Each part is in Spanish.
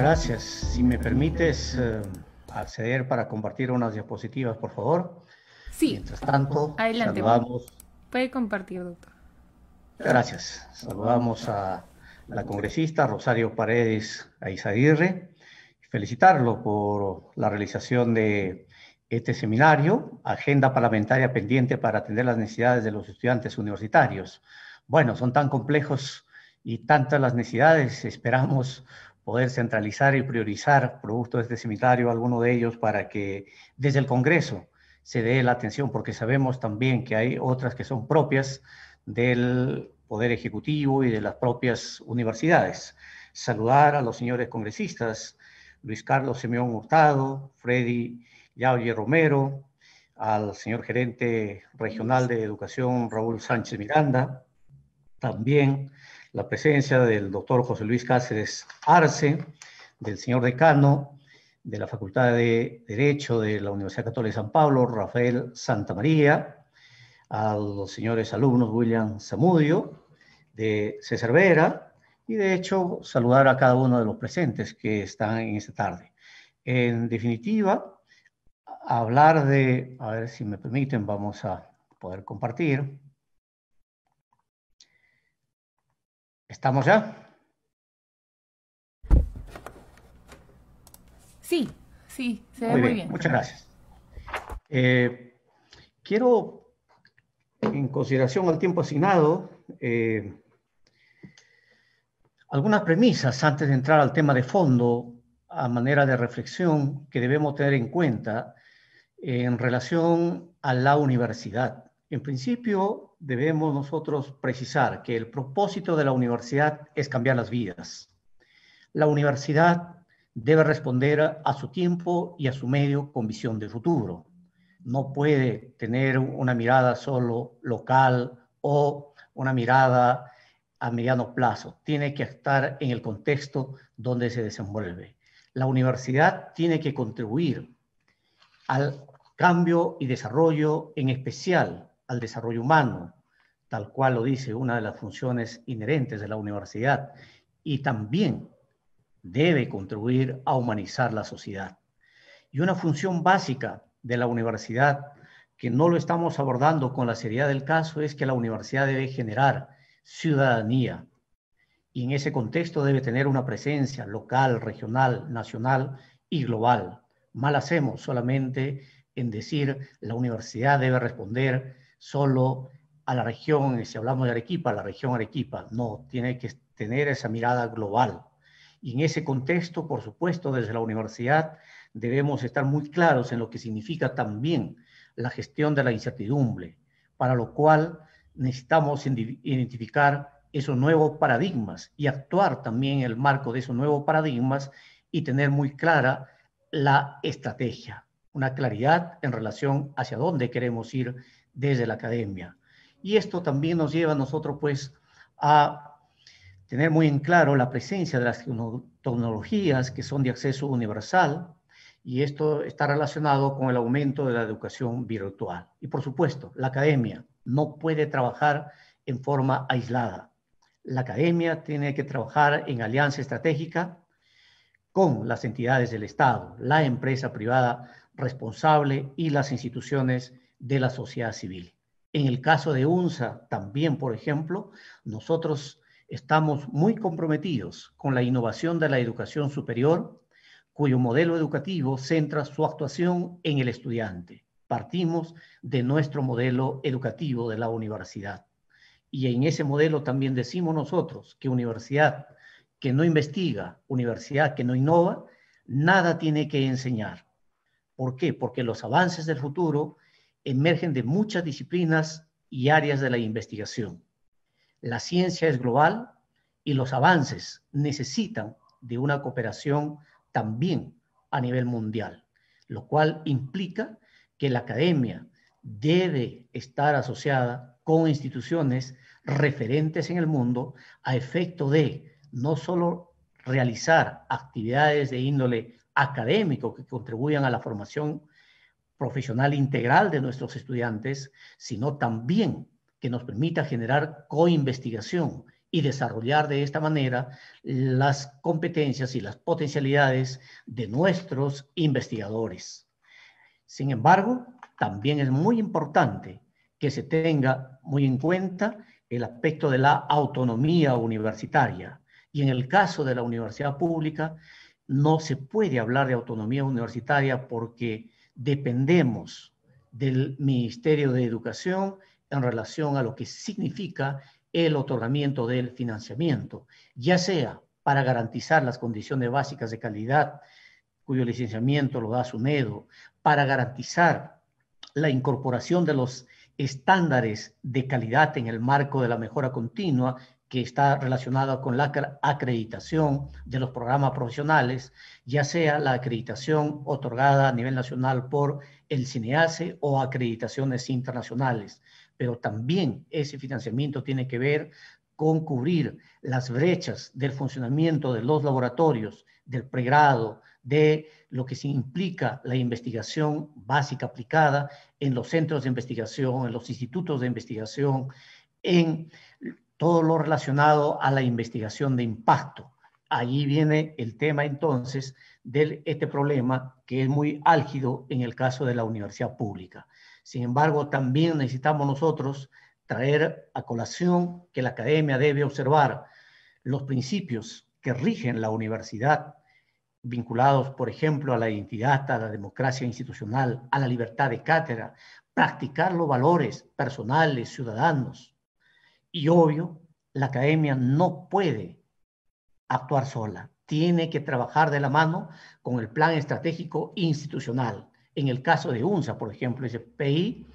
gracias. Si me permites eh, acceder para compartir unas diapositivas, por favor. Sí. Mientras tanto, Adelante, saludamos. Puede compartir, doctor. Gracias. Saludamos a la congresista Rosario Paredes Aizaguirre. Felicitarlo por la realización de este seminario, Agenda Parlamentaria Pendiente para atender las necesidades de los estudiantes universitarios. Bueno, son tan complejos y tantas las necesidades, esperamos poder centralizar y priorizar productos de este seminario, alguno de ellos, para que desde el Congreso se dé la atención, porque sabemos también que hay otras que son propias del Poder Ejecutivo y de las propias universidades. Saludar a los señores congresistas, Luis Carlos Simeón Hurtado, Freddy Yauye Romero, al señor gerente regional de educación, Raúl Sánchez Miranda, también la presencia del doctor José Luis Cáceres Arce, del señor decano de la Facultad de Derecho de la Universidad Católica de San Pablo, Rafael Santamaría, a los señores alumnos William Zamudio, de César Vera, y de hecho saludar a cada uno de los presentes que están en esta tarde. En definitiva, hablar de, a ver si me permiten, vamos a poder compartir. ¿Estamos ya? Sí, sí, se ve muy bien. Muchas gracias. Eh, quiero, en consideración al tiempo asignado, eh, algunas premisas antes de entrar al tema de fondo a manera de reflexión que debemos tener en cuenta en relación a la universidad. En principio, debemos nosotros precisar que el propósito de la universidad es cambiar las vidas. La universidad debe responder a su tiempo y a su medio con visión de futuro. No puede tener una mirada solo local o una mirada a mediano plazo. Tiene que estar en el contexto donde se desenvuelve. La universidad tiene que contribuir al cambio y desarrollo, en especial al desarrollo humano, tal cual lo dice una de las funciones inherentes de la universidad, y también debe contribuir a humanizar la sociedad. Y una función básica de la universidad, que no lo estamos abordando con la seriedad del caso, es que la universidad debe generar ciudadanía. Y en ese contexto debe tener una presencia local, regional, nacional y global. Mal hacemos solamente en decir la universidad debe responder solo a la región, si hablamos de Arequipa, la región Arequipa, no, tiene que tener esa mirada global. Y en ese contexto, por supuesto, desde la universidad debemos estar muy claros en lo que significa también la gestión de la incertidumbre, para lo cual necesitamos identificar esos nuevos paradigmas y actuar también en el marco de esos nuevos paradigmas y tener muy clara la estrategia una claridad en relación hacia dónde queremos ir desde la academia. Y esto también nos lleva a nosotros pues a tener muy en claro la presencia de las tecnologías que son de acceso universal y esto está relacionado con el aumento de la educación virtual. Y por supuesto, la academia no puede trabajar en forma aislada. La academia tiene que trabajar en alianza estratégica con las entidades del Estado, la empresa privada responsable y las instituciones de la sociedad civil. En el caso de UNSA, también, por ejemplo, nosotros estamos muy comprometidos con la innovación de la educación superior, cuyo modelo educativo centra su actuación en el estudiante. Partimos de nuestro modelo educativo de la universidad. Y en ese modelo también decimos nosotros que universidad que no investiga, universidad que no innova, nada tiene que enseñar. ¿Por qué? Porque los avances del futuro emergen de muchas disciplinas y áreas de la investigación. La ciencia es global y los avances necesitan de una cooperación también a nivel mundial, lo cual implica que la academia debe estar asociada con instituciones referentes en el mundo a efecto de no solo realizar actividades de índole académico que contribuyan a la formación profesional integral de nuestros estudiantes, sino también que nos permita generar co-investigación y desarrollar de esta manera las competencias y las potencialidades de nuestros investigadores. Sin embargo, también es muy importante que se tenga muy en cuenta el aspecto de la autonomía universitaria. Y en el caso de la universidad pública, no se puede hablar de autonomía universitaria porque dependemos del Ministerio de Educación en relación a lo que significa el otorgamiento del financiamiento, ya sea para garantizar las condiciones básicas de calidad, cuyo licenciamiento lo da SUNEDO, para garantizar la incorporación de los estándares de calidad en el marco de la mejora continua que está relacionada con la acreditación de los programas profesionales, ya sea la acreditación otorgada a nivel nacional por el CINEACE o acreditaciones internacionales. Pero también ese financiamiento tiene que ver con cubrir las brechas del funcionamiento de los laboratorios, del pregrado, de lo que implica la investigación básica aplicada en los centros de investigación, en los institutos de investigación, en todo lo relacionado a la investigación de impacto. Allí viene el tema entonces de este problema que es muy álgido en el caso de la universidad pública. Sin embargo, también necesitamos nosotros traer a colación que la academia debe observar los principios que rigen la universidad, vinculados, por ejemplo, a la identidad, a la democracia institucional, a la libertad de cátedra, practicar los valores personales, ciudadanos, y obvio, la academia no puede actuar sola, tiene que trabajar de la mano con el plan estratégico institucional. En el caso de UNSA, por ejemplo, ese PI,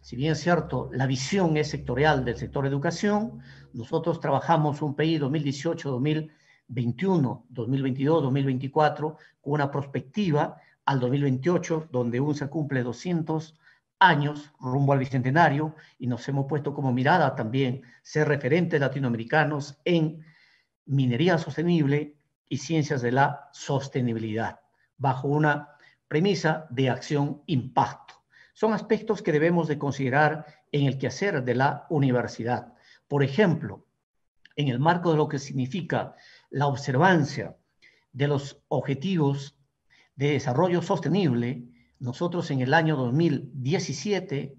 si bien es cierto, la visión es sectorial del sector educación, nosotros trabajamos un PI 2018-2021, 2022-2024, con una perspectiva al 2028, donde UNSA cumple 200 años rumbo al Bicentenario y nos hemos puesto como mirada también ser referentes latinoamericanos en minería sostenible y ciencias de la sostenibilidad, bajo una premisa de acción-impacto. Son aspectos que debemos de considerar en el quehacer de la universidad. Por ejemplo, en el marco de lo que significa la observancia de los objetivos de desarrollo sostenible, nosotros en el año 2017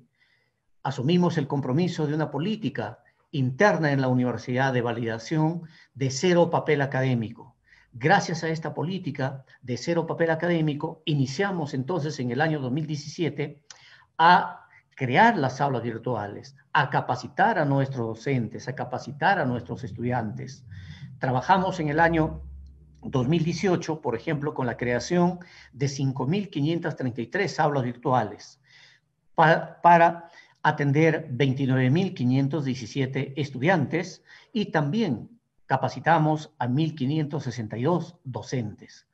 asumimos el compromiso de una política interna en la universidad de validación de cero papel académico. Gracias a esta política de cero papel académico, iniciamos entonces en el año 2017 a crear las aulas virtuales, a capacitar a nuestros docentes, a capacitar a nuestros estudiantes. Trabajamos en el año 2018, por ejemplo, con la creación de 5.533 aulas virtuales para, para atender 29.517 estudiantes y también capacitamos a 1.562 docentes.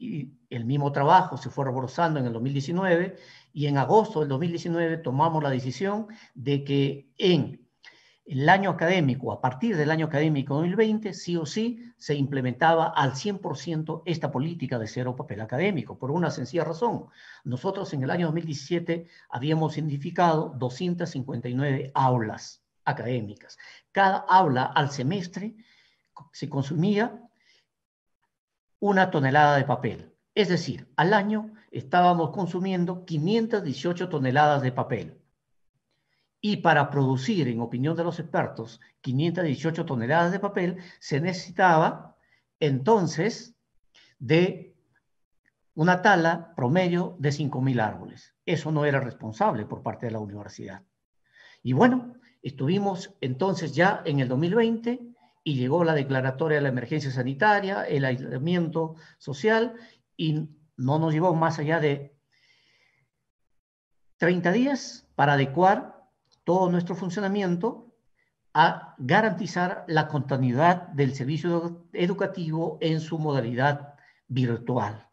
Y el mismo trabajo se fue reforzando en el 2019 y en agosto del 2019 tomamos la decisión de que en el año académico, a partir del año académico 2020, sí o sí se implementaba al 100% esta política de cero papel académico, por una sencilla razón. Nosotros en el año 2017 habíamos identificado 259 aulas académicas. Cada aula al semestre se consumía una tonelada de papel. Es decir, al año estábamos consumiendo 518 toneladas de papel. Y para producir, en opinión de los expertos, 518 toneladas de papel, se necesitaba entonces de una tala promedio de 5.000 árboles. Eso no era responsable por parte de la universidad. Y bueno, estuvimos entonces ya en el 2020 y llegó la declaratoria de la emergencia sanitaria, el aislamiento social y no nos llevó más allá de 30 días para adecuar todo nuestro funcionamiento a garantizar la continuidad del servicio educativo en su modalidad virtual.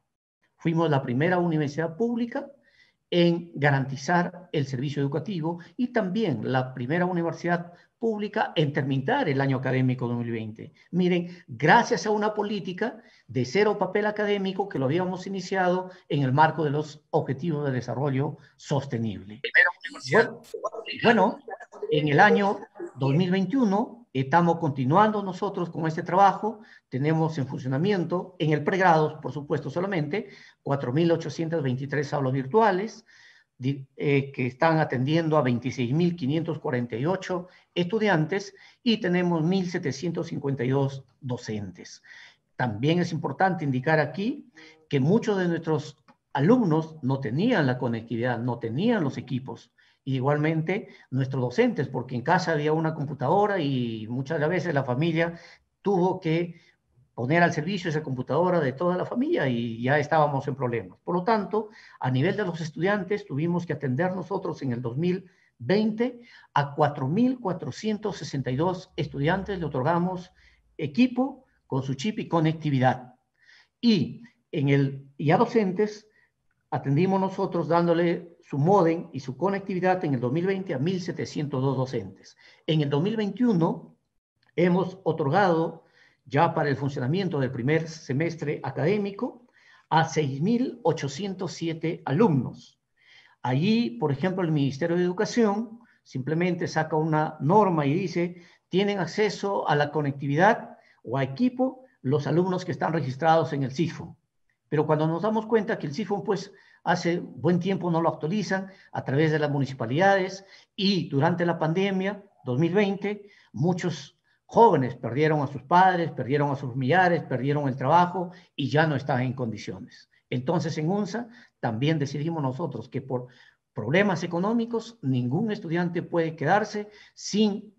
Fuimos la primera universidad pública en garantizar el servicio educativo y también la primera universidad pública en terminar el año académico 2020. Miren, gracias a una política de cero papel académico que lo habíamos iniciado en el marco de los Objetivos de Desarrollo Sostenible. Bueno, en el año 2021 estamos continuando nosotros con este trabajo. Tenemos en funcionamiento, en el pregrado, por supuesto, solamente 4.823 aulas virtuales eh, que están atendiendo a 26.548 estudiantes y tenemos 1.752 docentes. También es importante indicar aquí que muchos de nuestros alumnos no tenían la conectividad, no tenían los equipos igualmente nuestros docentes, porque en casa había una computadora y muchas veces la familia tuvo que poner al servicio esa computadora de toda la familia y ya estábamos en problemas. Por lo tanto, a nivel de los estudiantes, tuvimos que atender nosotros en el 2020 a 4.462 estudiantes, le otorgamos equipo con su chip y conectividad. Y, en el, y a docentes atendimos nosotros dándole su modem y su conectividad en el 2020 a 1.702 docentes. En el 2021 hemos otorgado ya para el funcionamiento del primer semestre académico a 6.807 alumnos. Allí, por ejemplo, el Ministerio de Educación simplemente saca una norma y dice, tienen acceso a la conectividad o a equipo los alumnos que están registrados en el CIFON. Pero cuando nos damos cuenta que el CIFON pues hace buen tiempo no lo actualizan a través de las municipalidades y durante la pandemia 2020 muchos jóvenes perdieron a sus padres, perdieron a sus millares, perdieron el trabajo y ya no están en condiciones. Entonces en UNSA también decidimos nosotros que por problemas económicos ningún estudiante puede quedarse sin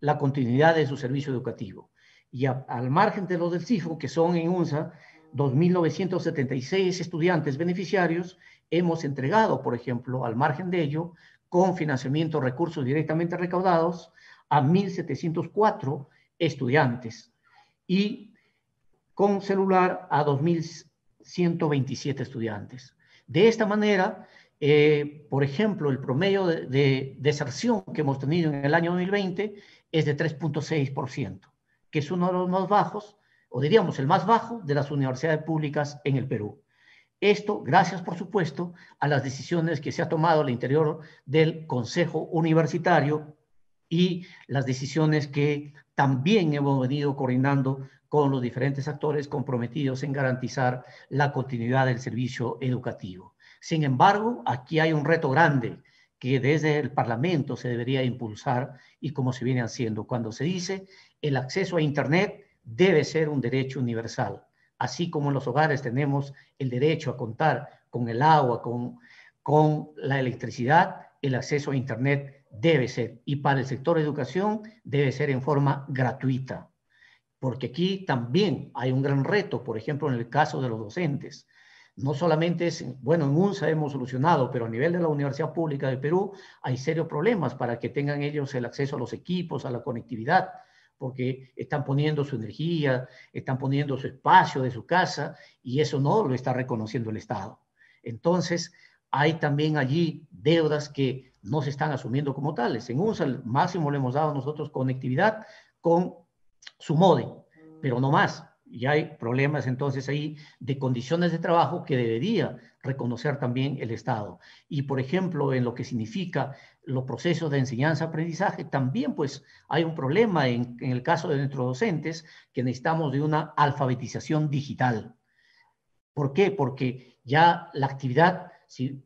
la continuidad de su servicio educativo. Y al margen de los del CIFO, que son en UNSA 2.976 estudiantes beneficiarios hemos entregado, por ejemplo, al margen de ello, con financiamiento recursos directamente recaudados a 1.704 estudiantes y con celular a 2.127 estudiantes. De esta manera, eh, por ejemplo, el promedio de, de deserción que hemos tenido en el año 2020 es de 3.6%, que es uno de los más bajos o diríamos el más bajo, de las universidades públicas en el Perú. Esto gracias, por supuesto, a las decisiones que se ha tomado al interior del Consejo Universitario y las decisiones que también hemos venido coordinando con los diferentes actores comprometidos en garantizar la continuidad del servicio educativo. Sin embargo, aquí hay un reto grande que desde el Parlamento se debería impulsar y como se viene haciendo. Cuando se dice el acceso a Internet, debe ser un derecho universal. Así como en los hogares tenemos el derecho a contar con el agua, con, la electricidad, el acceso a Internet debe ser, y para el sector educación debe ser en forma gratuita, porque aquí también hay un gran reto, por ejemplo, en el caso de los docentes. No solamente es, bueno, en UNSA hemos solucionado, pero a nivel de la Universidad Pública de Perú hay serios problemas para que tengan ellos el acceso a los equipos, a la conectividad, porque están poniendo su energía, están poniendo su espacio de su casa y eso no lo está reconociendo el Estado. Entonces, hay también allí deudas que no se están asumiendo como tales. En un máximo le hemos dado nosotros conectividad con su mode, pero no más. Y hay problemas entonces ahí de condiciones de trabajo que debería reconocer también el Estado. Y por ejemplo, en lo que significa los procesos de enseñanza-aprendizaje, también pues hay un problema en, el caso de nuestros docentes que necesitamos de una alfabetización digital. ¿Por qué? Porque ya la actividad, si,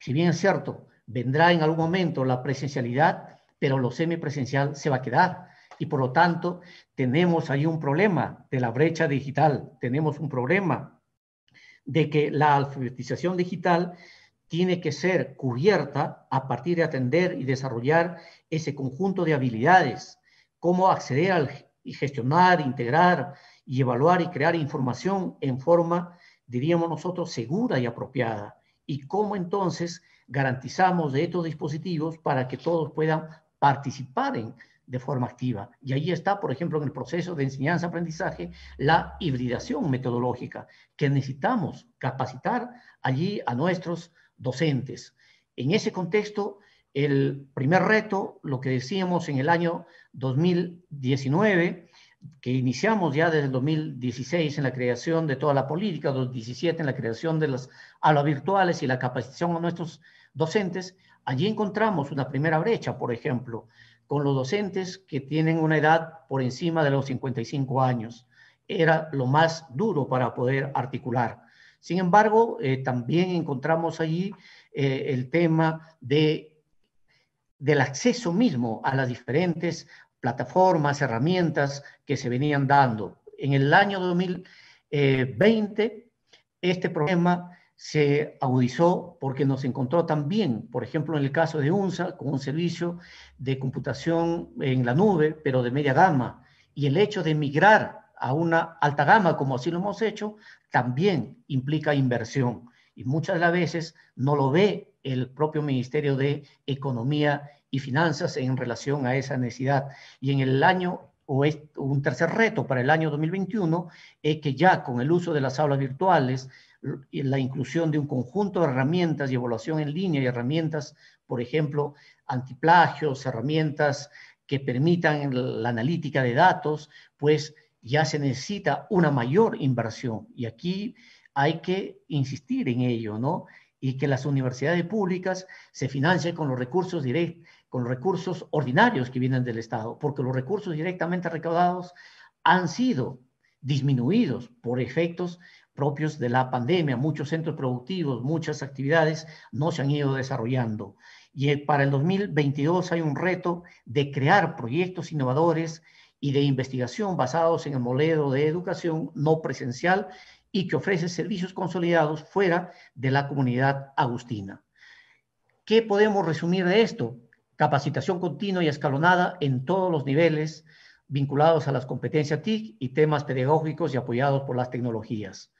si bien es cierto, vendrá en algún momento la presencialidad, pero lo semipresencial se va a quedar y por lo tanto tenemos ahí un problema de la brecha digital, tenemos un problema de que la alfabetización digital tiene que ser cubierta a partir de atender y desarrollar ese conjunto de habilidades, cómo acceder al, y gestionar, integrar y evaluar y crear información en forma, diríamos nosotros, segura y apropiada. Y cómo entonces garantizamos de estos dispositivos para que todos puedan participar en de forma activa. Y ahí está, por ejemplo, en el proceso de enseñanza-aprendizaje, la hibridación metodológica, que necesitamos capacitar allí a nuestros docentes. En ese contexto, el primer reto, lo que decíamos en el año 2019, que iniciamos ya desde el 2016 en la creación de toda la política, 2017 en la creación de las aulas virtuales y la capacitación a nuestros docentes, allí encontramos una primera brecha, por ejemplo, con los docentes que tienen una edad por encima de los 55 años. Era lo más duro para poder articular. Sin embargo, eh, también encontramos allí eh, el tema de, del acceso mismo a las diferentes plataformas, herramientas que se venían dando. En el año 2020, eh, este problema se agudizó porque nos encontró también, por ejemplo, en el caso de UNSA, con un servicio de computación en la nube, pero de media gama, y el hecho de migrar a una alta gama, como así lo hemos hecho, también implica inversión. Y muchas de las veces no lo ve el propio Ministerio de Economía y Finanzas en relación a esa necesidad. Y en el año, o es un tercer reto para el año 2021, es que ya con el uso de las aulas virtuales la inclusión de un conjunto de herramientas y evaluación en línea y herramientas, por ejemplo, antiplagios, herramientas que permitan la analítica de datos, pues ya se necesita una mayor inversión. Y aquí hay que insistir en ello, ¿no? Y que las universidades públicas se financien con los recursos directos, con los recursos ordinarios que vienen del Estado, porque los recursos directamente recaudados han sido disminuidos por efectos propios de la pandemia. Muchos centros productivos, muchas actividades no se han ido desarrollando. Y eh, para el 2022 hay un reto de crear proyectos innovadores y de investigación basados en el modelo de educación no presencial y que ofrece servicios consolidados fuera de la comunidad agustina. ¿Qué podemos resumir de esto? Capacitación continua y escalonada en todos los niveles vinculados a las competencias TIC y temas pedagógicos y apoyados por las tecnologías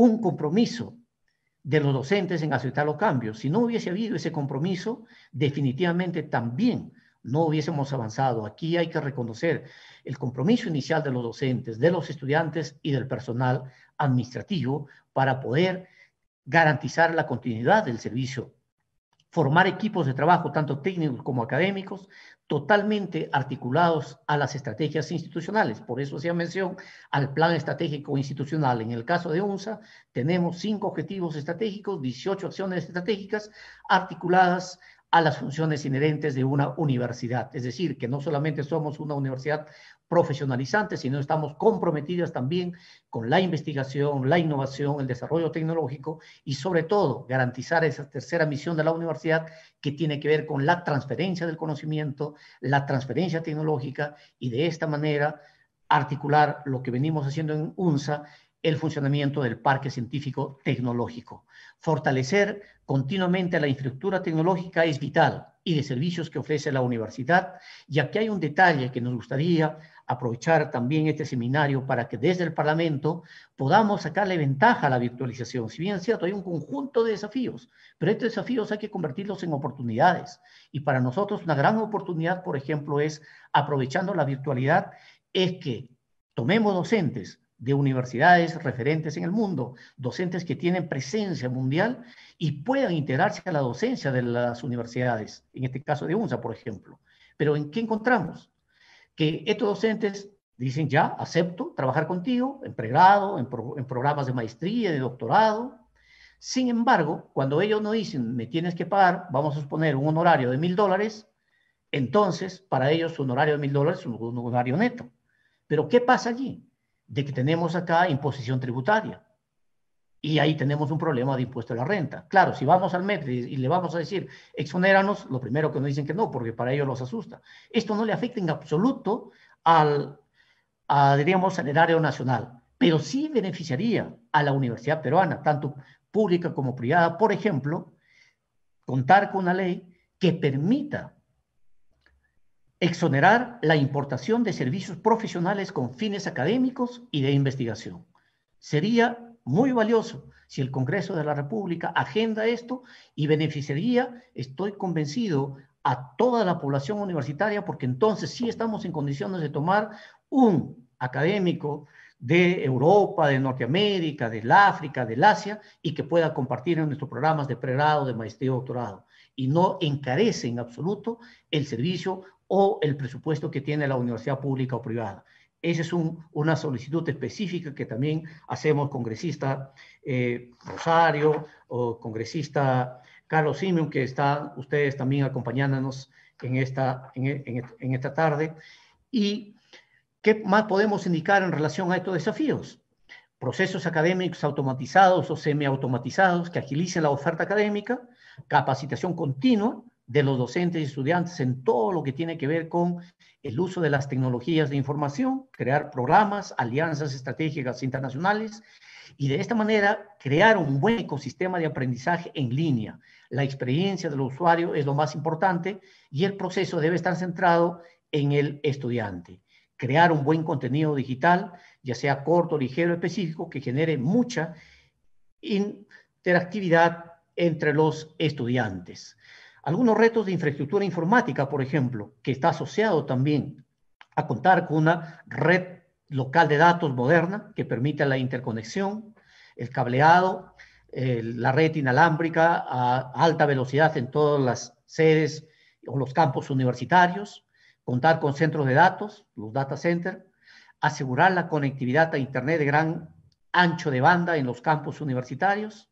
un compromiso de los docentes en aceptar los cambios. Si no hubiese habido ese compromiso, definitivamente también no hubiésemos avanzado. Aquí hay que reconocer el compromiso inicial de los docentes, de los estudiantes y del personal administrativo para poder garantizar la continuidad del servicio formar equipos de trabajo, tanto técnicos como académicos, totalmente articulados a las estrategias institucionales. Por eso hacía mención al plan estratégico institucional. En el caso de UNSA, tenemos cinco objetivos estratégicos, 18 acciones estratégicas articuladas a las funciones inherentes de una universidad. Es decir, que no solamente somos una universidad profesionalizante, sino estamos comprometidas también con la investigación, la innovación, el desarrollo tecnológico y sobre todo garantizar esa tercera misión de la universidad que tiene que ver con la transferencia del conocimiento, la transferencia tecnológica y de esta manera articular lo que venimos haciendo en UNSA el funcionamiento del parque científico tecnológico. Fortalecer continuamente la infraestructura tecnológica es vital y de servicios que ofrece la universidad, ya aquí hay un detalle que nos gustaría aprovechar también este seminario para que desde el Parlamento podamos sacarle ventaja a la virtualización. Si bien es cierto, hay un conjunto de desafíos, pero estos desafíos hay que convertirlos en oportunidades. Y para nosotros una gran oportunidad, por ejemplo, es aprovechando la virtualidad, es que tomemos docentes de universidades referentes en el mundo, docentes que tienen presencia mundial y puedan integrarse a la docencia de las universidades, en este caso de UNSA, por ejemplo. Pero ¿en qué encontramos? Que estos docentes dicen, ya, acepto trabajar contigo en pregrado, en, programas de maestría, de doctorado. Sin embargo, cuando ellos no dicen, me tienes que pagar, vamos a suponer un honorario de mil dólares, entonces para ellos un honorario de mil dólares es un honorario neto. Pero ¿qué pasa allí? de que tenemos acá imposición tributaria. Y ahí tenemos un problema de impuesto a la renta. Claro, si vamos al MEP y le vamos a decir, exonéranos, lo primero que nos dicen que no, porque para ellos los asusta. Esto no le afecta en absoluto al, diríamos, al erario nacional, pero sí beneficiaría a la universidad peruana, tanto pública como privada, por ejemplo, contar con una ley que permita Exonerar la importación de servicios profesionales con fines académicos y de investigación. Sería muy valioso si el Congreso de la República agenda esto y beneficiaría, estoy convencido, a toda la población universitaria, porque entonces sí estamos en condiciones de tomar un académico de Europa, de Norteamérica, del África, del Asia, y que pueda compartir en nuestros programas de pregrado, de maestría doctorado. Y no encarece en absoluto el servicio o el presupuesto que tiene la universidad pública o privada. Esa es una solicitud específica que también hacemos congresista eh, Rosario o congresista Carlos Simeon, que está, ustedes también acompañándonos en esta, en, en esta tarde. ¿Y qué más podemos indicar en relación a estos desafíos? Procesos académicos automatizados o semi-automatizados, que agilicen la oferta académica, capacitación continua, de los docentes y estudiantes en todo lo que tiene que ver con el uso de las tecnologías de información, crear programas, alianzas estratégicas internacionales y de esta manera crear un buen ecosistema de aprendizaje en línea. La experiencia del usuario es lo más importante y el proceso debe estar centrado en el estudiante. Crear un buen contenido digital, ya sea corto, ligero, específico, que genere mucha interactividad entre los estudiantes. Algunos retos de infraestructura informática, por ejemplo, que está asociado también a contar con una red local de datos moderna que permita la interconexión, el cableado, la red inalámbrica a alta velocidad en todas las sedes o los campos universitarios, contar con centros de datos, los data center, asegurar la conectividad a Internet de gran ancho de banda en los campos universitarios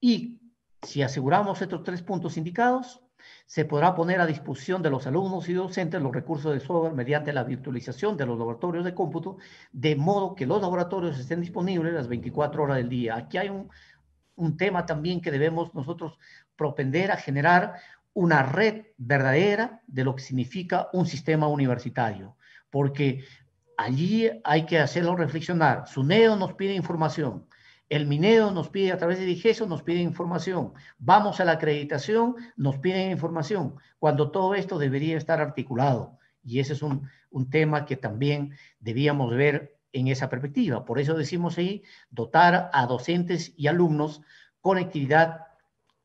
y si aseguramos estos tres puntos indicados, se podrá poner a disposición de los alumnos y docentes los recursos de software mediante la virtualización de los laboratorios de cómputo, de modo que los laboratorios estén disponibles las 24 horas del día. Aquí hay un, tema también que debemos nosotros propender a generar una red verdadera de lo que significa un sistema universitario, porque allí hay que hacerlo reflexionar. SUNEO nos pide información, el Minedo nos pide, a través de Digeso, nos pide información. Vamos a la acreditación, nos piden información, cuando todo esto debería estar articulado. Y ese es un, un tema que también debíamos ver en esa perspectiva. Por eso decimos ahí, dotar a docentes y alumnos conectividad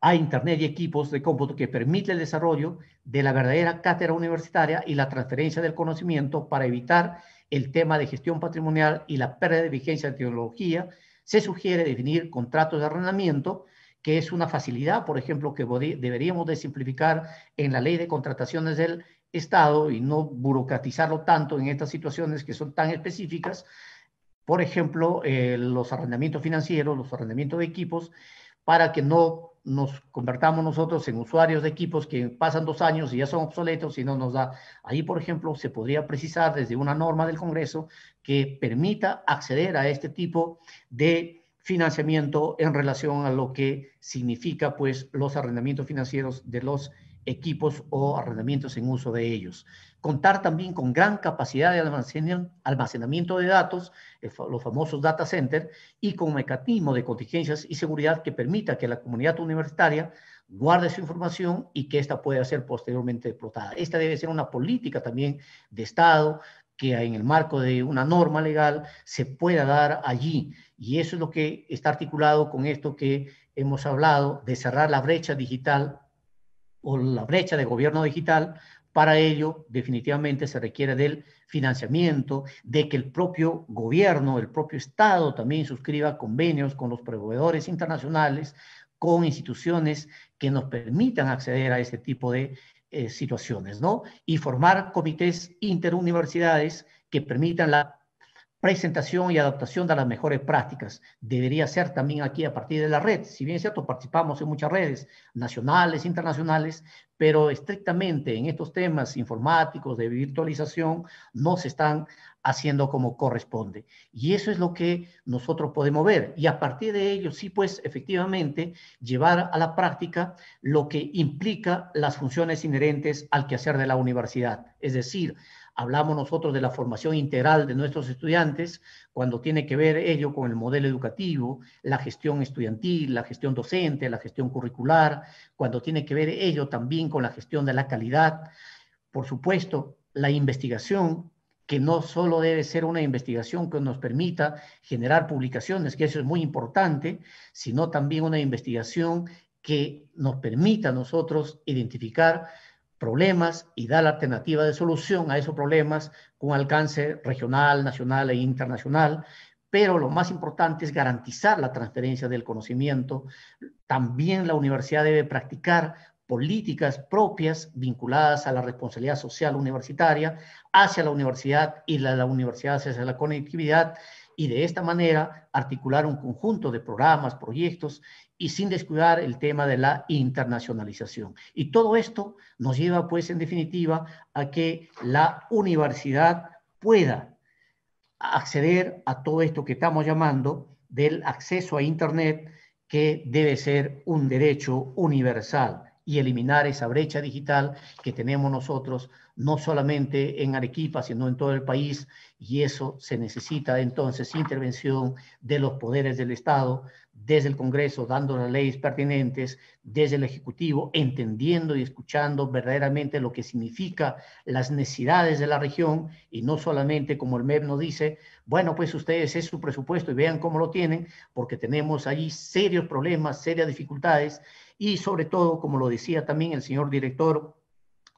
a Internet y equipos de cómputo que permite el desarrollo de la verdadera cátedra universitaria y la transferencia del conocimiento para evitar el tema de gestión patrimonial y la pérdida de vigencia de tecnología se sugiere definir contratos de arrendamiento, que es una facilidad, por ejemplo, que deberíamos de simplificar en la ley de contrataciones del Estado y no burocratizarlo tanto en estas situaciones que son tan específicas. Por ejemplo, eh, los arrendamientos financieros, los arrendamientos de equipos, para que no nos convertamos nosotros en usuarios de equipos que pasan dos años y ya son obsoletos y no nos da. Ahí, por ejemplo, se podría precisar desde una norma del Congreso que permita acceder a este tipo de financiamiento en relación a lo que significa pues los arrendamientos financieros de los equipos o arrendamientos en uso de ellos. Contar también con gran capacidad de almacenamiento de datos, los famosos data centers, y con mecanismo de contingencias y seguridad que permita que la comunidad universitaria guarde su información y que ésta pueda ser posteriormente explotada. Esta debe ser una política también de Estado que en el marco de una norma legal se pueda dar allí. Y eso es lo que está articulado con esto que hemos hablado de cerrar la brecha digital o la brecha de gobierno digital, para ello definitivamente se requiere del financiamiento, de que el propio gobierno, el propio Estado también suscriba convenios con los proveedores internacionales, con instituciones que nos permitan acceder a este tipo de eh, situaciones, ¿no? Y formar comités interuniversidades que permitan la presentación y adaptación de las mejores prácticas. Debería ser también aquí a partir de la red. Si bien es cierto, participamos en muchas redes nacionales, internacionales, pero estrictamente en estos temas informáticos de virtualización no se están haciendo como corresponde. Y eso es lo que nosotros podemos ver. Y a partir de ello, sí, pues efectivamente, llevar a la práctica lo que implica las funciones inherentes al quehacer de la universidad. Es decir, hablamos nosotros de la formación integral de nuestros estudiantes, cuando tiene que ver ello con el modelo educativo, la gestión estudiantil, la gestión docente, la gestión curricular, cuando tiene que ver ello también con la gestión de la calidad, por supuesto, la investigación que no solo debe ser una investigación que nos permita generar publicaciones, que eso es muy importante, sino también una investigación que nos permita a nosotros identificar problemas y da la alternativa de solución a esos problemas con alcance regional, nacional e internacional. Pero lo más importante es garantizar la transferencia del conocimiento. También la universidad debe practicar políticas propias vinculadas a la responsabilidad social universitaria hacia la universidad y la, la universidad hacia la conectividad y de esta manera articular un conjunto de programas, proyectos y sin descuidar el tema de la internacionalización. Y todo esto nos lleva, pues, en definitiva, a que la universidad pueda acceder a todo esto que estamos llamando del acceso a Internet, que debe ser un derecho universal y eliminar esa brecha digital que tenemos nosotros, no solamente en Arequipa, sino en todo el país, y eso se necesita entonces intervención de los poderes del Estado, desde el Congreso, dando las leyes pertinentes, desde el Ejecutivo, entendiendo y escuchando verdaderamente lo que significa las necesidades de la región y no solamente como el MEP nos dice, bueno, pues ustedes es su presupuesto y vean cómo lo tienen, porque tenemos allí serios problemas, serias dificultades y sobre todo, como lo decía también el señor director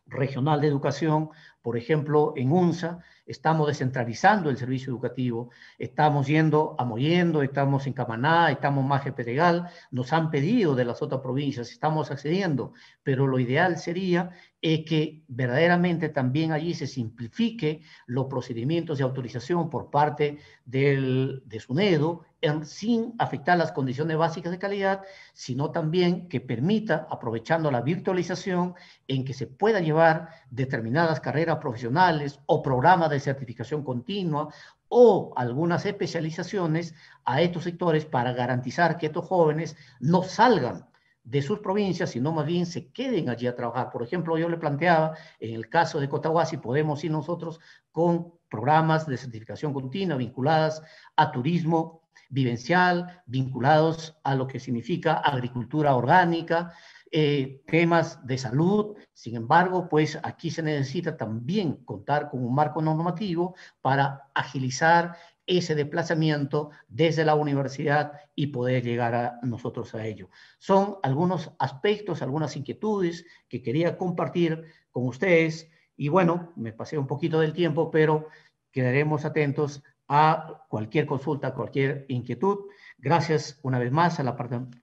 regional de educación, por ejemplo, en UNSA, estamos descentralizando el servicio educativo, estamos yendo a Moyendo estamos en Camaná, estamos en en Pedregal, nos han pedido de las otras provincias, estamos accediendo, pero lo ideal sería es que verdaderamente también allí se simplifique los procedimientos de autorización por parte del, de SUNEDO sin afectar las condiciones básicas de calidad, sino también que permita, aprovechando la virtualización, en que se pueda llevar determinadas carreras profesionales o programas de certificación continua o algunas especializaciones a estos sectores para garantizar que estos jóvenes no salgan de sus provincias, sino más bien se queden allí a trabajar. Por ejemplo, yo le planteaba, en el caso de Cotahuasi, podemos ir nosotros con programas de certificación continua vinculadas a turismo vivencial, vinculados a lo que significa agricultura orgánica, eh, temas de salud. Sin embargo, pues aquí se necesita también contar con un marco normativo para agilizar ese desplazamiento desde la universidad y poder llegar a nosotros a ello. Son algunos aspectos, algunas inquietudes que quería compartir con ustedes y bueno, me pasé un poquito del tiempo, pero quedaremos atentos a cualquier consulta, cualquier inquietud. Gracias una vez más a la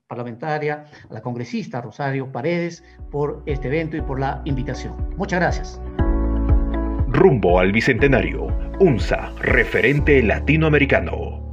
parlamentaria, a la congresista Rosario Paredes por este evento y por la invitación. Muchas gracias. Rumbo al Bicentenario, UNSA, referente latinoamericano.